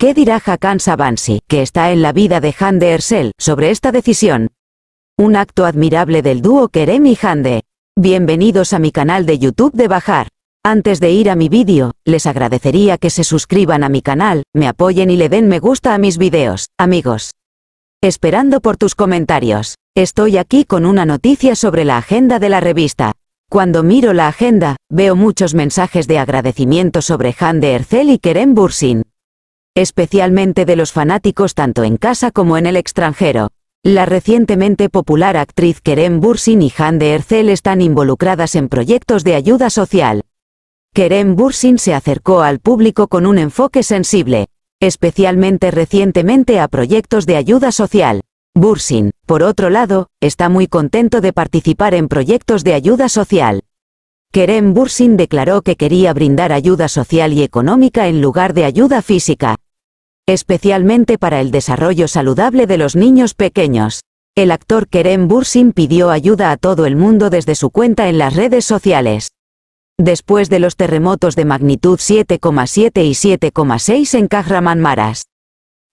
¿Qué dirá Hakan Sabansi, que está en la vida de Hande Ercel, sobre esta decisión? Un acto admirable del dúo Kerem y Hande. Bienvenidos a mi canal de YouTube de Bajar. Antes de ir a mi vídeo, les agradecería que se suscriban a mi canal, me apoyen y le den me gusta a mis vídeos, amigos. Esperando por tus comentarios. Estoy aquí con una noticia sobre la agenda de la revista. Cuando miro la agenda, veo muchos mensajes de agradecimiento sobre Hande Ercel y Kerem Bursin especialmente de los fanáticos tanto en casa como en el extranjero. La recientemente popular actriz Kerem Bursin y de Ercel están involucradas en proyectos de ayuda social. Kerem Bursin se acercó al público con un enfoque sensible, especialmente recientemente a proyectos de ayuda social. Bursin, por otro lado, está muy contento de participar en proyectos de ayuda social. Kerem Bursin declaró que quería brindar ayuda social y económica en lugar de ayuda física, especialmente para el desarrollo saludable de los niños pequeños. El actor Kerem Bursin pidió ayuda a todo el mundo desde su cuenta en las redes sociales. Después de los terremotos de magnitud 7,7 y 7,6 en Kajraman Maras.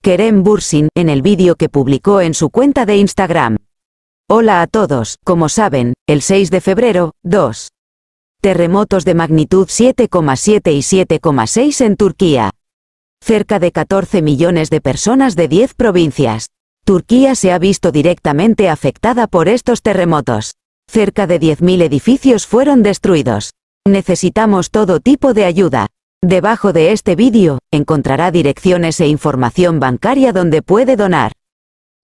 Keren Bursin, en el vídeo que publicó en su cuenta de Instagram. Hola a todos, como saben, el 6 de febrero, 2 terremotos de magnitud 7,7 y 7,6 en Turquía. Cerca de 14 millones de personas de 10 provincias. Turquía se ha visto directamente afectada por estos terremotos. Cerca de 10.000 edificios fueron destruidos. Necesitamos todo tipo de ayuda. Debajo de este vídeo, encontrará direcciones e información bancaria donde puede donar.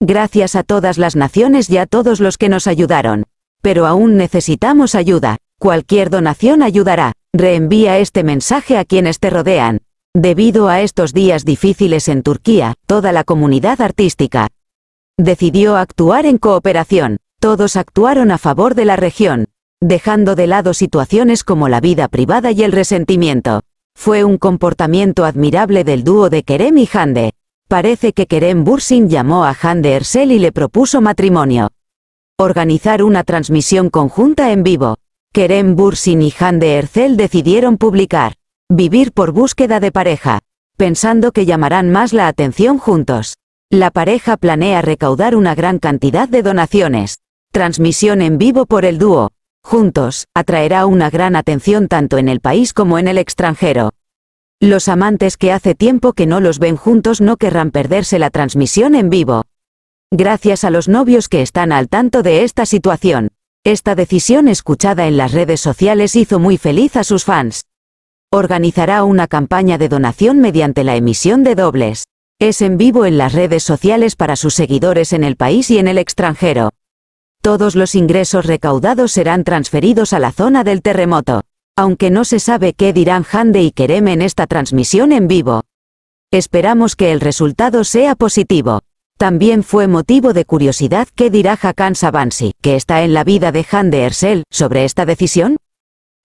Gracias a todas las naciones y a todos los que nos ayudaron. Pero aún necesitamos ayuda. Cualquier donación ayudará. Reenvía este mensaje a quienes te rodean. Debido a estos días difíciles en Turquía, toda la comunidad artística decidió actuar en cooperación. Todos actuaron a favor de la región, dejando de lado situaciones como la vida privada y el resentimiento. Fue un comportamiento admirable del dúo de Kerem y Hande. Parece que Kerem Bursin llamó a Hande Ersel y le propuso matrimonio. Organizar una transmisión conjunta en vivo. Kerem Bursin y Han de Ercel decidieron publicar Vivir por búsqueda de pareja, pensando que llamarán más la atención juntos. La pareja planea recaudar una gran cantidad de donaciones. Transmisión en vivo por el dúo. Juntos, atraerá una gran atención tanto en el país como en el extranjero. Los amantes que hace tiempo que no los ven juntos no querrán perderse la transmisión en vivo. Gracias a los novios que están al tanto de esta situación. Esta decisión escuchada en las redes sociales hizo muy feliz a sus fans. Organizará una campaña de donación mediante la emisión de dobles. Es en vivo en las redes sociales para sus seguidores en el país y en el extranjero. Todos los ingresos recaudados serán transferidos a la zona del terremoto. Aunque no se sabe qué dirán Hande y Kerem en esta transmisión en vivo. Esperamos que el resultado sea positivo. También fue motivo de curiosidad qué dirá Hakan Sabansi, que está en la vida de Han de sobre esta decisión.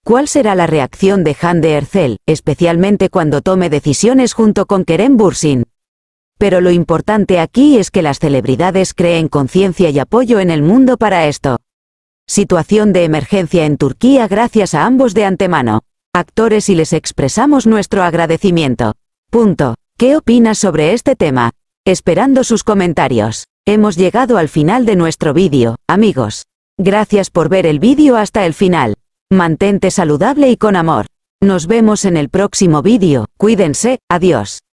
¿Cuál será la reacción de Han de Ercel, especialmente cuando tome decisiones junto con Kerem Bursin? Pero lo importante aquí es que las celebridades creen conciencia y apoyo en el mundo para esto. Situación de emergencia en Turquía gracias a ambos de antemano. Actores y les expresamos nuestro agradecimiento. Punto. ¿Qué opinas sobre este tema? esperando sus comentarios. Hemos llegado al final de nuestro vídeo, amigos. Gracias por ver el vídeo hasta el final. Mantente saludable y con amor. Nos vemos en el próximo vídeo, cuídense, adiós.